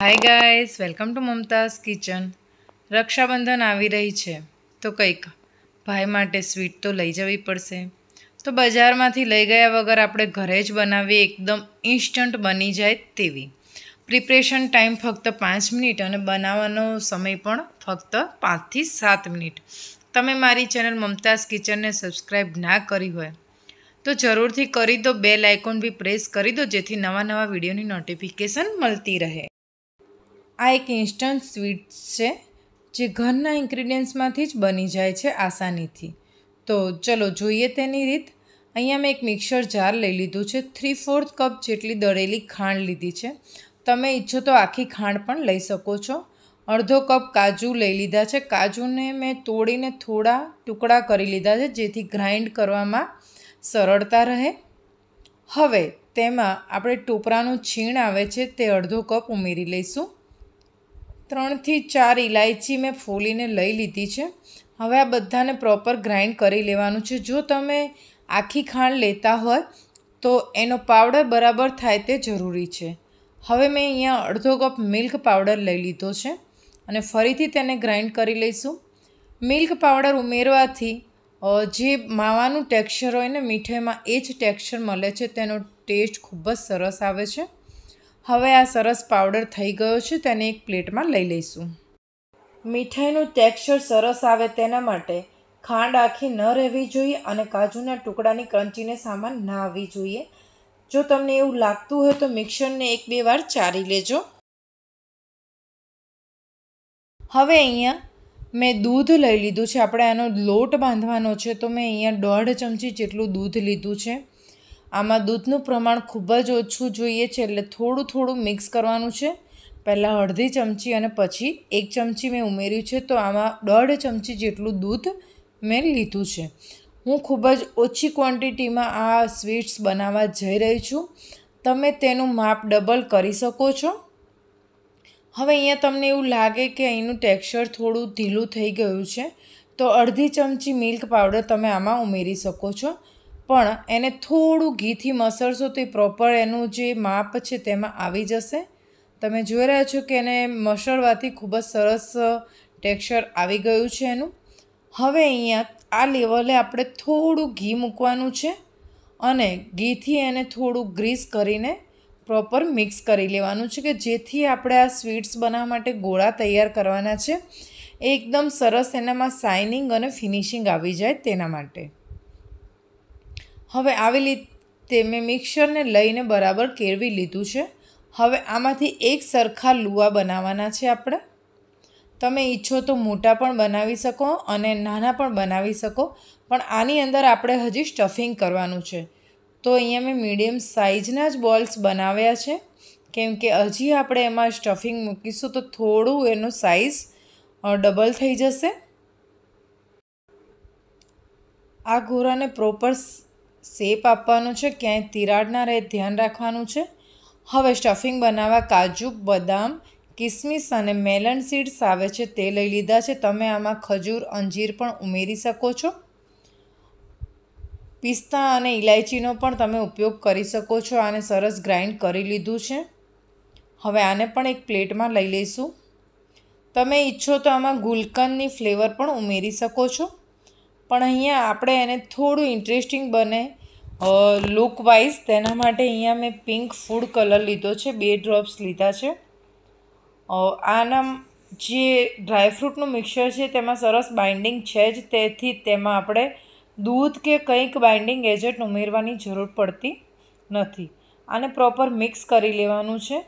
hi guys welcome to Mumtaz kitchen Rakshabandhan આવી રહી છે તો કંઈક ભાઈ માટે સ્વીટ તો લઈ જવી પડશે તો બજારમાંથી લઈ ગયા વગર આપણે ઘરે જ બનાવીએ એકદમ ઇન્સ્ટન્ટ બની જાય તેવી પ્રિપરેશન ટાઈમ ફક્ત પાંચ મિનિટ અને બનાવવાનો સમય પણ ફક્ત પાંચથી સાત મિનિટ તમે મારી ચેનલ મમતાઝ કિચનને સબસ્ક્રાઈબ ના કરી હોય તો જરૂરથી કરી દો બેલ આઇકોન બી પ્રેસ કરી દો જેથી નવા નવા વિડીયોની નોટિફિકેશન મળતી રહે આ એક ઇન્સ્ટન્ટ સ્વીટ્સ છે જે ઘરના ઇન્ગ્રીડિયન્ટ્સમાંથી જ બની જાય છે આસાનીથી તો ચલો જોઈએ તેની રીત અહીંયા મેં એક મિક્સર જાર લઈ લીધું છે થ્રી ફોર્થ કપ જેટલી દળેલી ખાંડ લીધી છે તમે ઈચ્છો તો આખી ખાંડ પણ લઈ શકો છો અડધો કપ કાજુ લઈ લીધા છે કાજુને મેં તોડીને થોડા ટુકડા કરી લીધા છે જેથી ગ્રાઇન્ડ કરવામાં સરળતા રહે હવે તેમાં આપણે ટોપરાનું છીણ આવે છે તે અડધો કપ ઉમેરી લઈશું ત્રણથી ચાર ઇલાયચી મેં ફોલીને લઈ લીધી છે હવે આ બધાને પ્રોપર ગ્રાઇન્ડ કરી લેવાનું છે જો તમે આખી ખાંડ લેતા હોય તો એનો પાવડર બરાબર થાય તે જરૂરી છે હવે મેં અહીંયા અડધો કપ મિલ્ક પાવડર લઈ લીધો છે અને ફરીથી તેને ગ્રાઇન્ડ કરી લઈશું મિલ્ક પાવડર ઉમેરવાથી જે માવાનું ટેક્સચર હોય ને મીઠાઈમાં એ જ ટેક્સચર મળે છે તેનો ટેસ્ટ ખૂબ જ સરસ આવે છે હવે આ સરસ પાવડર થઈ ગયો છે તેને એક પ્લેટમાં લઈ લઈશું મીઠાઈનું ટેક્સચર સરસ આવે તેના માટે ખાંડ આખી ન રહેવી જોઈએ અને કાજુના ટુકડાની ક્રંચીને સામાન ના આવવી જોઈએ જો તમને એવું લાગતું હોય તો મિક્સરને એક બે વાર ચારી લેજો હવે અહીંયા મેં દૂધ લઈ લીધું છે આપણે આનો લોટ બાંધવાનો છે તો મેં અહીંયા દોઢ ચમચી જેટલું દૂધ લીધું છે આમાં દૂધનું પ્રમાણ ખૂબ જ ઓછું જોઈએ છે એટલે થોડું થોડું મિક્સ કરવાનું છે પહેલાં અડધી ચમચી અને પછી એક ચમચી મેં ઉમેર્યું છે તો આમાં દોઢ ચમચી જેટલું દૂધ મેં લીધું છે હું ખૂબ જ ઓછી ક્વોન્ટિટીમાં આ સ્વીટ્સ બનાવવા જઈ રહી છું તમે તેનું માપ ડબલ કરી શકો છો હવે અહીંયા તમને એવું લાગે કે અહીંનું ટેક્સચર થોડું ઢીલું થઈ ગયું છે તો અડધી ચમચી મિલ્ક પાવડર તમે આમાં ઉમેરી શકો છો પણ એને થોડું ઘીથી મસળશો તો એ પ્રોપર એનું જે માપ છે તેમાં આવી જશે તમે જોઈ રહ્યા છો કે એને મસળવાથી ખૂબ જ સરસ ટેક્સચર આવી ગયું છે એનું હવે અહીંયા આ લેવલે આપણે થોડું ઘી મૂકવાનું છે અને ઘીથી એને થોડું ગ્રીસ કરીને પ્રોપર મિક્સ કરી લેવાનું છે કે જેથી આપણે આ સ્વીટ્સ બનાવવા માટે ગોળા તૈયાર કરવાના છે એકદમ સરસ એનામાં શાઇનિંગ અને ફિનિશિંગ આવી જાય તેના માટે હવે આવી રીતે મેં મિક્સરને લઈને બરાબર કેળવી લીધું છે હવે આમાંથી એક સરખા લુવા બનાવવાના છે આપણે તમે ઈચ્છો તો મોટા પણ બનાવી શકો અને નાના પણ બનાવી શકો પણ આની અંદર આપણે હજી સ્ટફિંગ કરવાનું છે તો અહીંયા મેં મીડિયમ સાઇઝના જ બોલ્સ બનાવ્યા છે કેમ કે હજી આપણે એમાં સ્ટફિંગ મૂકીશું તો થોડું એનો સાઇઝ ડબલ થઈ જશે આ ઘોરાને પ્રોપર શેપ આપવાનું છે ક્યાંય તિરાડ ના રહે ધ્યાન રાખવાનું છે હવે સ્ટફિંગ બનાવવા કાજુ બદામ કિસમિસ અને મેલન સીડ્સ આવે છે તે લઈ લીધા છે તમે આમાં ખજૂર અંજીર પણ ઉમેરી શકો છો પિસ્તા અને ઇલાયચીનો પણ તમે ઉપયોગ કરી શકો છો આને સરસ ગ્રાઇન્ડ કરી લીધું છે હવે આને પણ એક પ્લેટમાં લઈ લઈશું તમે ઈચ્છો તો આમાં ગુલકંદની ફ્લેવર પણ ઉમેરી શકો છો પણ અહીંયા આપણે એને થોડું ઇન્ટરેસ્ટિંગ બને લુક વાઇઝ તેના માટે અહીંયા મેં પિંક ફૂડ કલર લીધો છે બે ડ્રોપ્સ લીધા છે આના જે ડ્રાયફ્રૂટનું મિક્સર છે તેમાં સરસ બાઇન્ડિંગ છે જ તેથી તેમાં આપણે દૂધ કે કંઈક બાઇન્ડિંગ એજન્ટ ઉમેરવાની જરૂર પડતી નથી આને પ્રોપર મિક્સ કરી લેવાનું છે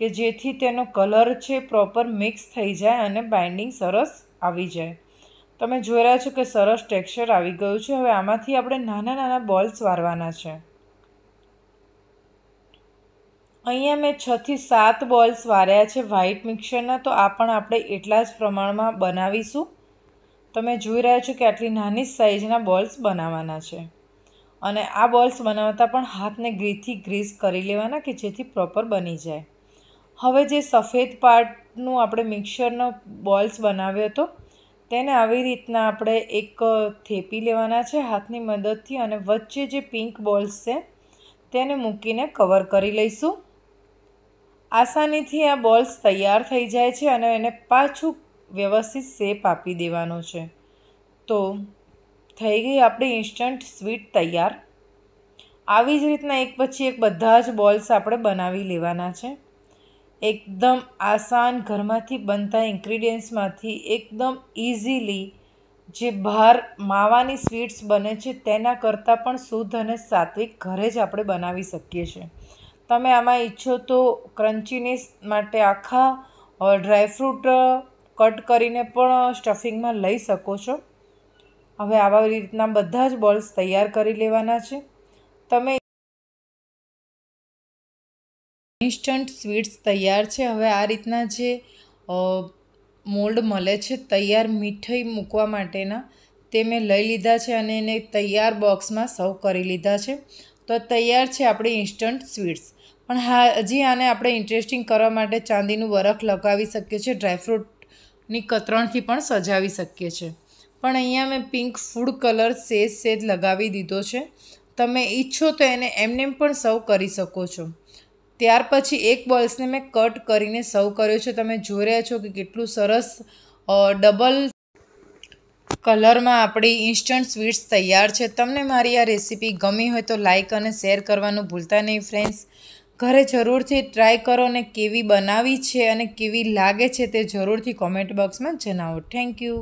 કે જેથી તેનો કલર છે પ્રોપર મિક્સ થઈ જાય અને બાઇન્ડિંગ સરસ આવી જાય તમે જોઈ રહ્યા છો કે સરસ ટેક્સચર આવી ગયું છે હવે આમાંથી આપણે નાના નાના બોલ્સ વારવાના છે અહીંયા મેં છથી સાત બોલ્સ વાર્યા છે વ્હાઇટ મિક્સરના તો આ પણ આપણે એટલા જ પ્રમાણમાં બનાવીશું તમે જોઈ રહ્યા છો કે આટલી નાની સાઇઝના બોલ્સ બનાવવાના છે અને આ બોલ્સ બનાવતા પણ હાથને ગ્રીથી ગ્રીસ કરી લેવાના કે જેથી પ્રોપર બની જાય હવે જે સફેદ પાર્ટનું આપણે મિક્સરનો બોલ્સ બનાવ્યો હતો તેને આવી રીતના આપણે એક થેપી લેવાના છે હાથની મદદથી અને વચ્ચે જે પિંક બોલ્સ છે તેને મૂકીને કવર કરી લઈશું આસાનીથી આ બોલ્સ તૈયાર થઈ જાય છે અને એને પાછું વ્યવસ્થિત શેપ આપી દેવાનો છે તો થઈ ગઈ આપણી ઇન્સ્ટન્ટ સ્વીટ તૈયાર આવી જ રીતના એક પછી એક બધા જ બોલ્સ આપણે બનાવી લેવાના છે એકદમ આસાન ઘરમાંથી બનતા ઇન્ગ્રીડિયન્ટ્સમાંથી એકદમ ઇઝીલી જે બહાર માવાની સ્વીટ્સ બને છે તેના કરતાં પણ શુદ્ધ અને સાત્વિક ઘરે જ આપણે બનાવી શકીએ છીએ તમે આમાં ઈચ્છો તો ક્રન્ચીનેસ માટે આખા ડ્રાયફ્રૂટ કટ કરીને પણ સ્ટફિંગમાં લઈ શકો છો હવે આવા રીતના બધા જ બોલ્સ તૈયાર કરી લેવાના છે તમે ઇન્સ્ટન્ટ સ્વીટ્સ તૈયાર છે હવે આ રીતના જે મોલ્ડ મળે છે તૈયાર મીઠાઈ મૂકવા માટેના તે મેં લઈ લીધા છે અને એને તૈયાર બોક્સમાં સર્વ કરી લીધા છે તો તૈયાર છે આપણે ઇન્સ્ટન્ટ સ્વીટ્સ પણ હા હજી આને આપણે ઇન્ટરેસ્ટિંગ કરવા માટે ચાંદીનું વરખ લગાવી શકીએ છીએ ડ્રાયફ્રૂટની કતરણથી પણ સજાવી શકીએ છીએ પણ અહીંયા મેં પિંક ફૂડ કલર સેજ સેજ લગાવી દીધો છે તમે ઈચ્છો તો એને એમને પણ સર્વ કરી શકો છો ત્યાર પછી એક બોલ્સને મેં કટ કરીને સર્વ કર્યો છે તમે જોઈ રહ્યા છો કે કેટલું સરસ ડબલ કલરમાં આપણી ઇન્સ્ટન્ટ સ્વીટ્સ તૈયાર છે તમને મારી આ રેસીપી ગમી હોય તો લાઇક અને શેર કરવાનું ભૂલતા નહીં ફ્રેન્ડ્સ ઘરે જરૂરથી ટ્રાય કરો અને કેવી બનાવી છે અને કેવી લાગે છે તે જરૂરથી કોમેન્ટ બોક્સમાં જણાવો થેન્ક યુ